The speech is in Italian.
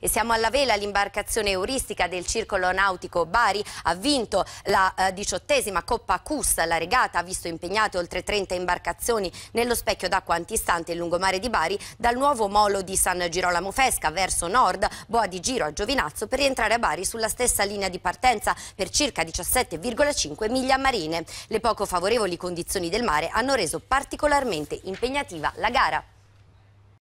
E siamo alla vela, l'imbarcazione euristica del Circolo Nautico Bari ha vinto la eh, diciottesima Coppa CUS, la regata ha visto impegnate oltre 30 imbarcazioni nello specchio d'acqua antistante il lungomare di Bari dal nuovo molo di San Girolamo Fesca verso nord, Boa di Giro a Giovinazzo per rientrare a Bari sulla stessa linea di partenza per circa 17,5 miglia marine. Le poco favorevoli condizioni del mare hanno reso particolarmente impegnativa la gara.